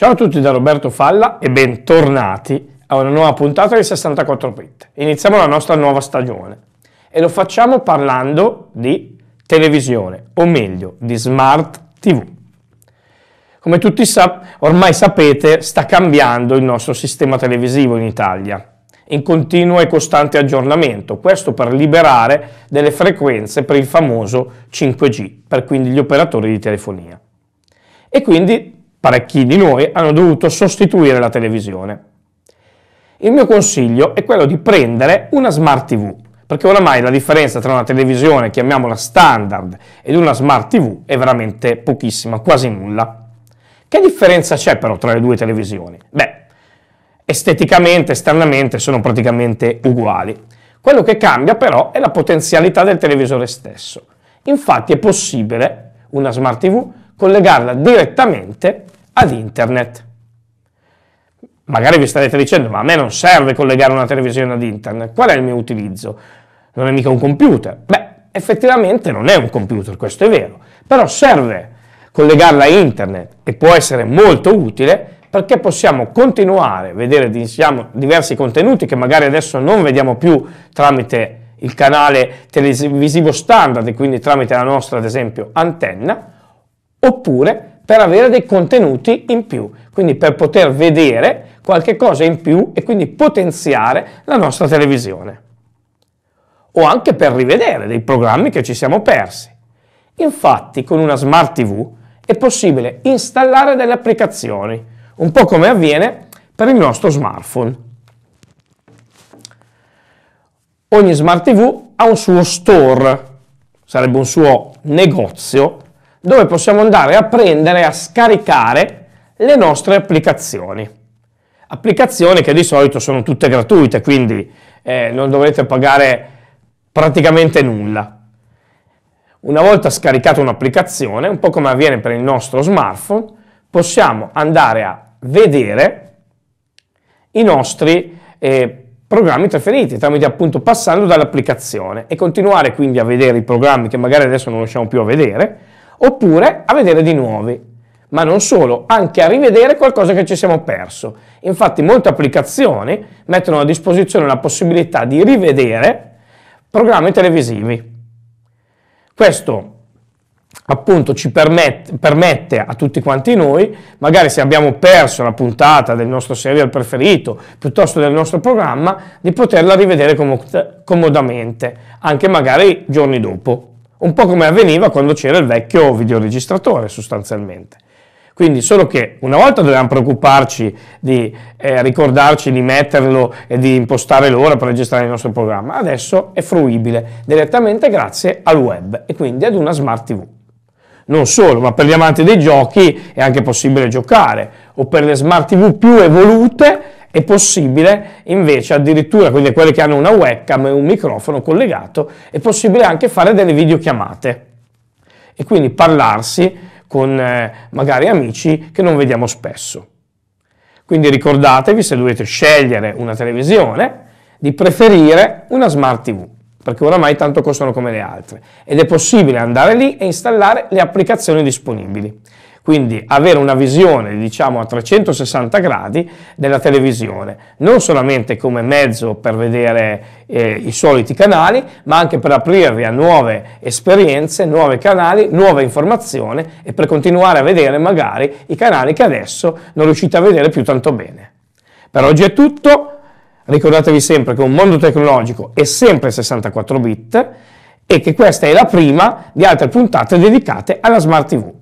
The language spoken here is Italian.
Ciao a tutti da Roberto Falla e bentornati a una nuova puntata di 64 Bit. Iniziamo la nostra nuova stagione e lo facciamo parlando di televisione, o meglio di smart TV. Come tutti sa- ormai sapete, sta cambiando il nostro sistema televisivo in Italia, in continuo e costante aggiornamento, questo per liberare delle frequenze per il famoso 5G, per quindi gli operatori di telefonia. E quindi Parecchi di noi hanno dovuto sostituire la televisione. Il mio consiglio è quello di prendere una smart TV, perché oramai la differenza tra una televisione, chiamiamola standard, ed una smart TV è veramente pochissima, quasi nulla. Che differenza c'è però tra le due televisioni? Beh, esteticamente, esternamente sono praticamente uguali. Quello che cambia però è la potenzialità del televisore stesso. Infatti è possibile una smart TV collegarla direttamente ad internet. Magari vi starete dicendo, ma a me non serve collegare una televisione ad internet, qual è il mio utilizzo? Non è mica un computer. Beh, effettivamente non è un computer, questo è vero, però serve collegarla a internet e può essere molto utile perché possiamo continuare a vedere diciamo, diversi contenuti che magari adesso non vediamo più tramite il canale televisivo standard e quindi tramite la nostra, ad esempio, antenna, oppure per avere dei contenuti in più, quindi per poter vedere qualche cosa in più e quindi potenziare la nostra televisione. O anche per rivedere dei programmi che ci siamo persi. Infatti con una Smart TV è possibile installare delle applicazioni, un po' come avviene per il nostro smartphone. Ogni Smart TV ha un suo store, sarebbe un suo negozio dove possiamo andare a prendere, a scaricare le nostre applicazioni. Applicazioni che di solito sono tutte gratuite, quindi eh, non dovrete pagare praticamente nulla. Una volta scaricata un'applicazione, un po' come avviene per il nostro smartphone, possiamo andare a vedere i nostri eh, programmi preferiti tramite appunto passando dall'applicazione e continuare quindi a vedere i programmi che magari adesso non riusciamo più a vedere oppure a vedere di nuovi. Ma non solo, anche a rivedere qualcosa che ci siamo perso. Infatti molte applicazioni mettono a disposizione la possibilità di rivedere programmi televisivi. Questo appunto ci permette, permette, a tutti quanti noi, magari se abbiamo perso la puntata del nostro serial preferito piuttosto del nostro programma, di poterla rivedere comod- comodamente, anche magari giorni dopo un po' come avveniva quando c'era il vecchio videoregistratore sostanzialmente. Quindi solo che una volta dovevamo preoccuparci di eh, ricordarci di metterlo e di impostare l'ora per registrare il nostro programma, adesso è fruibile direttamente grazie al web e quindi ad una smart TV. Non solo, ma per gli amanti dei giochi è anche possibile giocare o per le smart TV più evolute è possibile invece addirittura, quindi quelli che hanno una webcam e un microfono collegato, è possibile anche fare delle videochiamate e quindi parlarsi con eh, magari amici che non vediamo spesso. Quindi ricordatevi, se dovete scegliere una televisione, di preferire una smart TV, perché oramai tanto costano come le altre, ed è possibile andare lì e installare le applicazioni disponibili quindi avere una visione diciamo a 360 gradi della televisione, non solamente come mezzo per vedere eh, i soliti canali, ma anche per aprirvi a nuove esperienze, nuovi canali, nuova informazione e per continuare a vedere magari i canali che adesso non riuscite a vedere più tanto bene. Per oggi è tutto, ricordatevi sempre che un mondo tecnologico è sempre 64 bit e che questa è la prima di altre puntate dedicate alla Smart TV.